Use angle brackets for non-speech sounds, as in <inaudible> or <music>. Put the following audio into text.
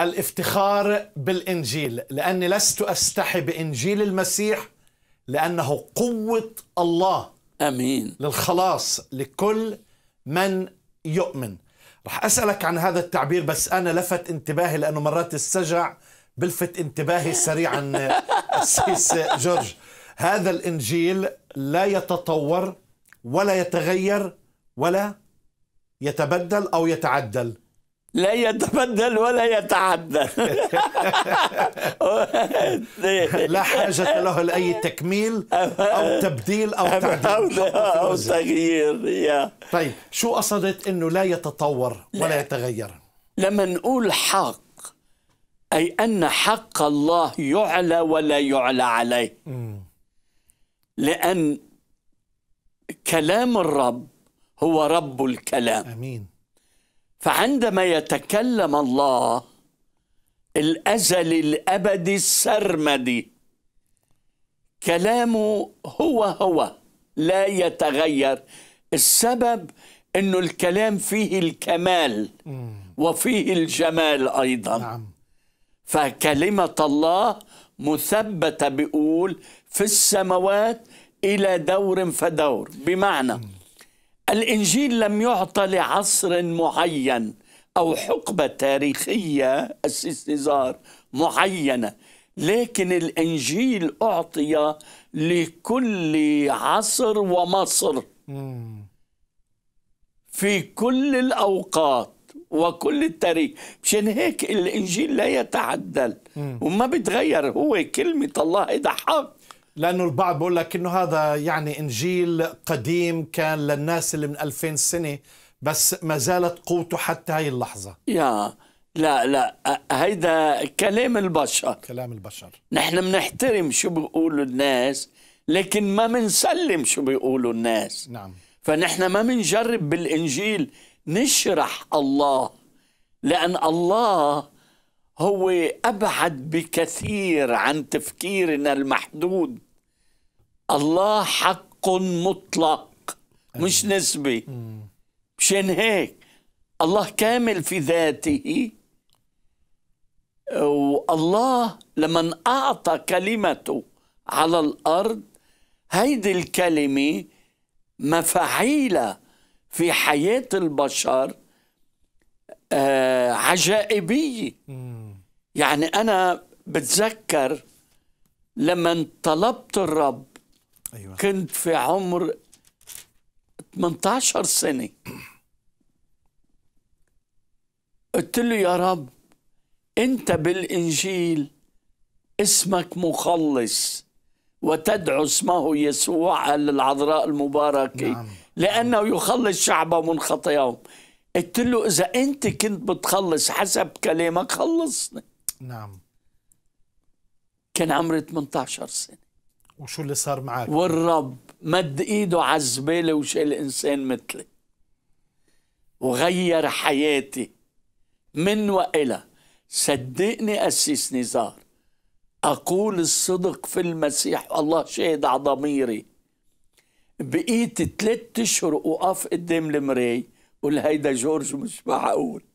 الافتخار بالانجيل لاني لست استحي بانجيل المسيح لانه قوه الله امين للخلاص لكل من يؤمن رح اسالك عن هذا التعبير بس انا لفت انتباهي لانه مرات السجع بلفت انتباهي سريعا <laughs> السيس جورج هذا الانجيل لا يتطور ولا يتغير ولا يتبدل او يتعدل لا يتبدل ولا يتعدل <laughs> لا حاجة له لأي <laughs> تكميل أو تبديل أو تعديل أو تغيير طيب شو قصدت أنه لا يتطور ولا يتغير لما نقول حق أي أن حق الله يعلى ولا يعلى عليه لأن كلام الرب هو رب الكلام امين فعندما يتكلم الله الازل الابدي السرمدي كلامه هو هو لا يتغير السبب انه الكلام فيه الكمال وفيه الجمال ايضا نعم. فكلمه الله مثبته بيقول في السماوات الى دور فدور بمعنى الإنجيل لم يعطى لعصر معين أو حقبة تاريخية نزار معينة لكن الإنجيل أعطي لكل عصر ومصر في كل الأوقات وكل التاريخ مشان هيك الإنجيل لا يتعدل وما بتغير هو كلمة الله إذا حق لانه البعض بيقول لك انه هذا يعني انجيل قديم كان للناس اللي من 2000 سنه بس ما زالت قوته حتى هاي اللحظه يا لا لا هيدا كلام البشر كلام البشر نحن بنحترم شو بيقولوا الناس لكن ما بنسلم شو بيقولوا الناس نعم فنحن ما بنجرب بالانجيل نشرح الله لان الله هو أبعد بكثير عن تفكيرنا المحدود الله حق مطلق مش نسبي مشان هيك الله كامل في ذاته والله لمن أعطى كلمته على الأرض هيدي الكلمة مفعيلة في حياة البشر آه، عجائبية يعني أنا بتذكر لما طلبت الرب أيوة. كنت في عمر 18 سنة قلت له يا رب أنت بالإنجيل اسمك مخلص وتدعو اسمه يسوع العذراء المباركة نعم. لأنه يخلص شعبه من خطاياهم قلت له إذا أنت كنت بتخلص حسب كلامك خلصني نعم كان عمري 18 سنة وشو اللي صار معك؟ والرب مد ايده على الزبالة وشال انسان مثلي وغير حياتي من وإلى صدقني أسيس نزار أقول الصدق في المسيح الله شاهد على ضميري بقيت ثلاث أشهر وقف قدام المراي قول هيدا جورج مش معقول